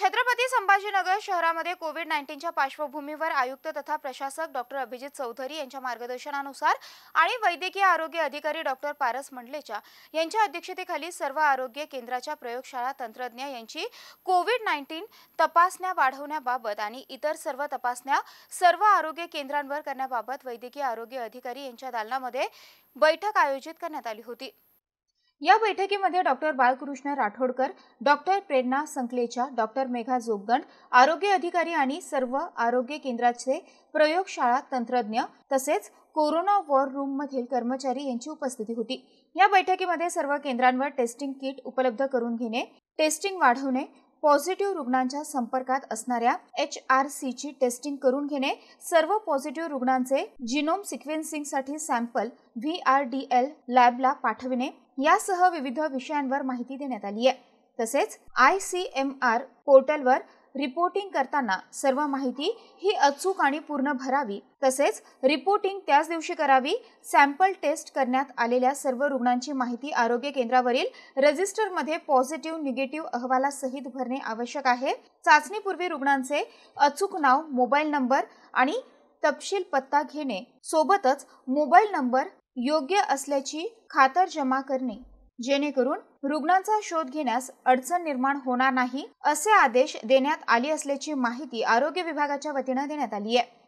छत्रपती संभाजीनगर शहरामध्ये कोविड नाईन्टीनच्या पार्श्वभूमीवर आयुक्त तथा प्रशासक डॉक्टर अभिजित चौधरी यांच्या मार्गदर्शनानुसार आणि वैद्यकीय आरोग्य अधिकारी डॉक्टर पारस मंडलेच्या यांच्या अध्यक्षतेखाली सर्व आरोग्य केंद्राच्या प्रयोगशाळा तंत्रज्ञ यांची कोविड नाईन्टीन तपासण्या वाढवण्याबाबत आणि इतर सर्व तपासण्या सर्व आरोग्य केंद्रांवर करण्याबाबत वैद्यकीय आरोग्य अधिकारी यांच्या दालनामध्ये बैठक आयोजित करण्यात आली होती या बैठकीमध्ये doctor Balkrishna Rathodkar doctor Prerana Sankalecha doctor Megha Jogdand आरोग्य अधिकारी आणि सर्व आरोग्य केंद्राचे प्रयोगशाळा तंत्रज्ञ तसेच कोरोना वॉर रूममधील कर्मचारी यांची उपस्थिती होती या बैठकीमध्ये सर्व केंद्रांवर टेस्टिंग किट उपलब्ध करून घेणे टेस्टिंग वाढवणे पॉझिटिव्ह रुग्णांच्या संपर्कात असणाऱ्या एच आर सीची टेस्टिंग करून घेणे सर्व पॉझिटिव्ह रुग्णांचे जिनोम सिक्वेन्सिंगसाठी sample V R D L लॅबला पाठविणे यासह विविध विषयांवर माहिती देण्यात आली आहे तसेच आय सी एम आर पोर्टलवर रिपोर्टिंग करताना सर्व माहिती ही अचूक आणि पूर्ण भरावी तसेच रिपोर्टिंग त्याच दिवशी करावी सॅम्पल टेस्ट करण्यात आलेल्या सर्व रुग्णांची माहिती आरोग्य केंद्रावरील रजिस्टरमध्ये पॉझिटिव्ह निगेटिव्ह अहवालासहित भरणे आवश्यक आहे चाचणीपूर्वी रुग्णांचे अचूक नाव मोबाईल नंबर आणि तपशील पत्ता घेणे सोबतच मोबाईल नंबर योग्य असल्याची खातर जमा करणे जेणेकरून रुग्णांचा शोध घेण्यास अडचण निर्माण होणार नाही असे आदेश देण्यात आले असल्याची माहिती आरोग्य विभागाच्या वतीनं देण्यात आली आहे